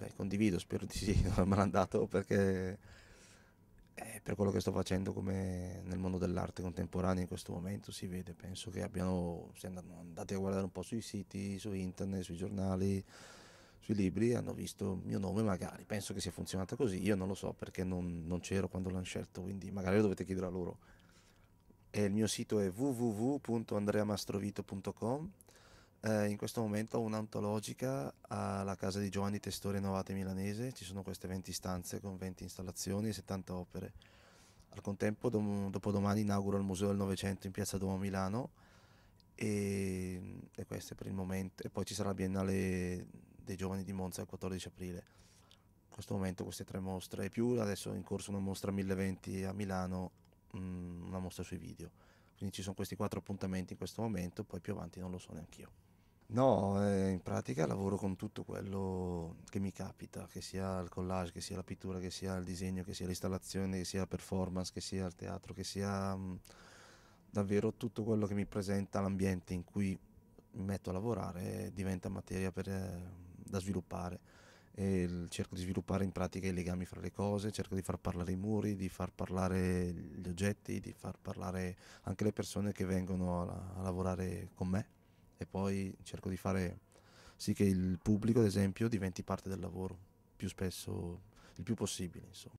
Beh, condivido, spero di sì, non me l'hanno dato perché eh, per quello che sto facendo come nel mondo dell'arte contemporanea in questo momento si vede, penso che abbiano, se andate a guardare un po' sui siti, su internet, sui giornali, sui libri, hanno visto il mio nome magari, penso che sia funzionata così, io non lo so perché non, non c'ero quando l'hanno scelto, quindi magari lo dovete chiedere a loro. E il mio sito è www.andreamastrovito.com eh, in questo momento ho un'antologica alla casa di Giovanni Testore Novate Milanese, ci sono queste 20 stanze con 20 installazioni e 70 opere. Al contempo dom- dopodomani inauguro il Museo del Novecento in Piazza Duomo Milano e, e questo è per il momento. E poi ci sarà la Biennale dei Giovani di Monza il 14 aprile. In questo momento queste tre mostre e più adesso è in corso una mostra 1020 a Milano, mh, mm, una mostra sui video. Quindi ci sono questi quattro appuntamenti in questo momento, poi più avanti non lo so neanche io. No, eh, in pratica lavoro con tutto quello che mi capita, che sia il collage, che sia la pittura, che sia il disegno, che sia l'installazione, che sia la performance, che sia il teatro, che sia mh, mm, davvero tutto quello che mi presenta l'ambiente in cui mi metto a lavorare diventa materia per, eh, da sviluppare. E cerco di sviluppare in pratica i legami fra le cose, cerco di far parlare i muri, di far parlare gli oggetti, di far parlare anche le persone che vengono a, a lavorare con me e poi cerco di fare sì che il pubblico, ad esempio, diventi parte del lavoro più spesso, il più possibile, insomma.